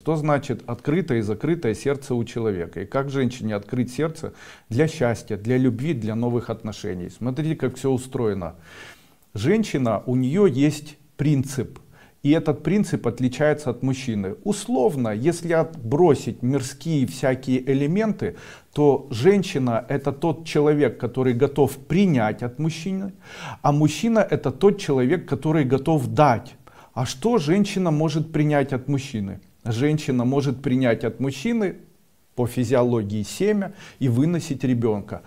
Что значит открытое и закрытое сердце у человека? И как женщине открыть сердце для счастья, для любви, для новых отношений? Смотрите, как все устроено. Женщина, у нее есть принцип. И этот принцип отличается от мужчины. Условно, если отбросить мирские всякие элементы, то женщина это тот человек, который готов принять от мужчины, а мужчина это тот человек, который готов дать. А что женщина может принять от мужчины? женщина может принять от мужчины по физиологии семя и выносить ребенка.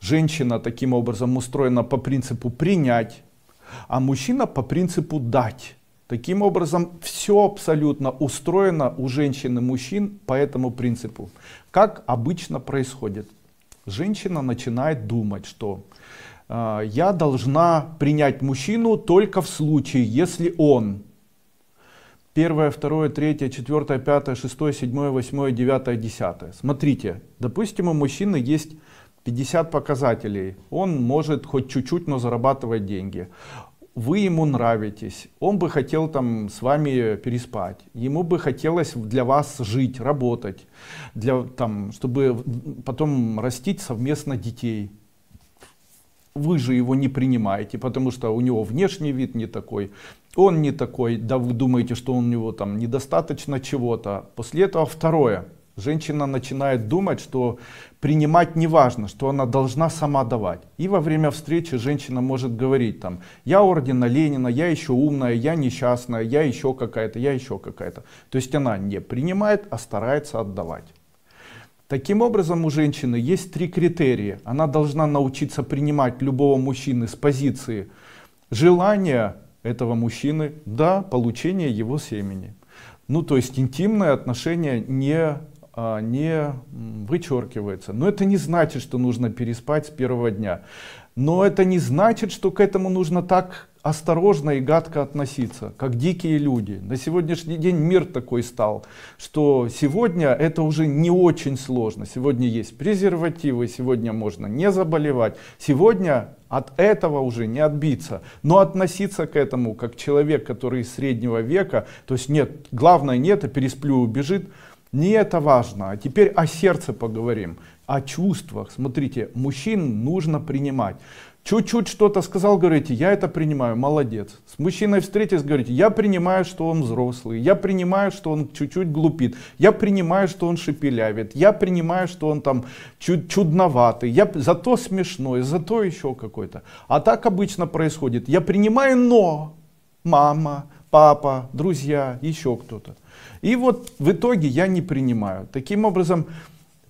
Женщина таким образом устроена по принципу принять, а мужчина по принципу дать. Таким образом, все абсолютно устроено у женщин и мужчин по этому принципу. Как обычно происходит? Женщина начинает думать, что э, я должна принять мужчину только в случае, если он 1, 2, 3, 4, 5, 6, 7, 8, девятое десятое Смотрите, допустим, у мужчины есть 50 показателей. Он может хоть чуть-чуть, но зарабатывать деньги. Вы ему нравитесь, он бы хотел там с вами переспать, ему бы хотелось для вас жить, работать, для, там, чтобы потом растить совместно детей вы же его не принимаете, потому что у него внешний вид не такой, он не такой, да вы думаете, что у него там недостаточно чего-то. После этого второе, женщина начинает думать, что принимать не важно, что она должна сама давать. И во время встречи женщина может говорить там, я ордена Ленина, я еще умная, я несчастная, я еще какая-то, я еще какая-то. То есть она не принимает, а старается отдавать. Таким образом, у женщины есть три критерия. Она должна научиться принимать любого мужчины с позиции желания этого мужчины до получения его семени. Ну, то есть интимные отношения не а, не вычеркивается. Но это не значит, что нужно переспать с первого дня. Но это не значит, что к этому нужно так осторожно и гадко относиться, как дикие люди. На сегодняшний день мир такой стал, что сегодня это уже не очень сложно. Сегодня есть презервативы, сегодня можно не заболевать. Сегодня от этого уже не отбиться. Но относиться к этому как человек, который из среднего века, то есть нет, главное нет, а пересплю убежит, не это важно. А теперь о сердце поговорим, о чувствах. Смотрите, мужчин нужно принимать. Чуть-чуть что-то сказал, говорите, я это принимаю, молодец. С мужчиной встретились, говорите, я принимаю, что он взрослый, я принимаю, что он чуть-чуть глупит, я принимаю, что он шепелявит, я принимаю, что он там чуд чудноватый, я зато смешной, зато еще какой-то. А так обычно происходит, я принимаю, но мама, папа, друзья, еще кто-то. И вот в итоге я не принимаю. Таким образом,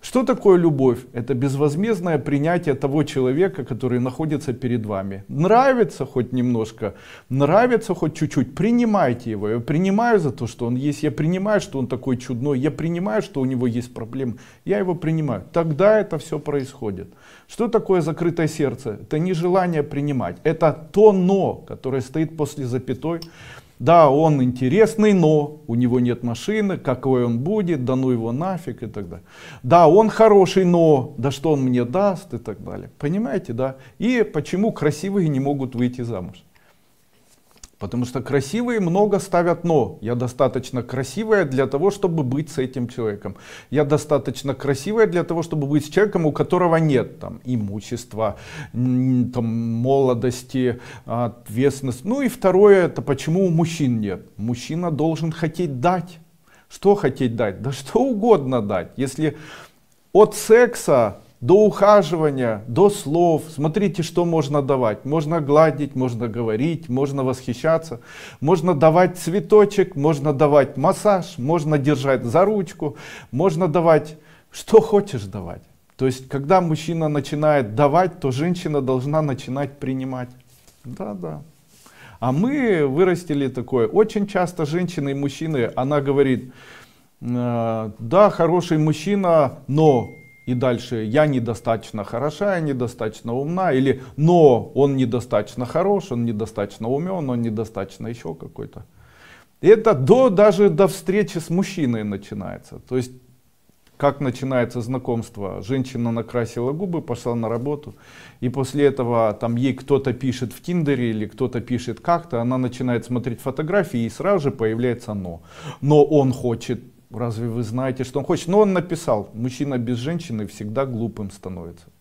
что такое любовь? Это безвозмездное принятие того человека, который находится перед вами. Нравится хоть немножко, нравится хоть чуть-чуть, принимайте его. Я принимаю за то, что он есть, я принимаю, что он такой чудной, я принимаю, что у него есть проблемы, я его принимаю. Тогда это все происходит. Что такое закрытое сердце? Это нежелание принимать. Это то «но», которое стоит после запятой да, он интересный, но у него нет машины, какой он будет, да ну его нафиг и так далее. Да, он хороший, но да что он мне даст и так далее. Понимаете, да? И почему красивые не могут выйти замуж? Потому что красивые много ставят «но». Я достаточно красивая для того, чтобы быть с этим человеком. Я достаточно красивая для того, чтобы быть с человеком, у которого нет там, имущества, там, молодости, ответственности. Ну и второе, это почему у мужчин нет. Мужчина должен хотеть дать. Что хотеть дать? Да что угодно дать. Если от секса до ухаживания, до слов. Смотрите, что можно давать. Можно гладить, можно говорить, можно восхищаться, можно давать цветочек, можно давать массаж, можно держать за ручку, можно давать, что хочешь давать. То есть, когда мужчина начинает давать, то женщина должна начинать принимать. Да, да. А мы вырастили такое. Очень часто женщины и мужчины, она говорит, «Э, да, хороший мужчина, но и дальше я недостаточно хороша, я недостаточно умна, или но он недостаточно хорош, он недостаточно умен, он недостаточно еще какой-то. Это до, даже до встречи с мужчиной начинается. То есть, как начинается знакомство? Женщина накрасила губы, пошла на работу, и после этого там ей кто-то пишет в Тиндере или кто-то пишет как-то, она начинает смотреть фотографии и сразу же появляется «но». Но он хочет разве вы знаете, что он хочет? Но он написал, мужчина без женщины всегда глупым становится.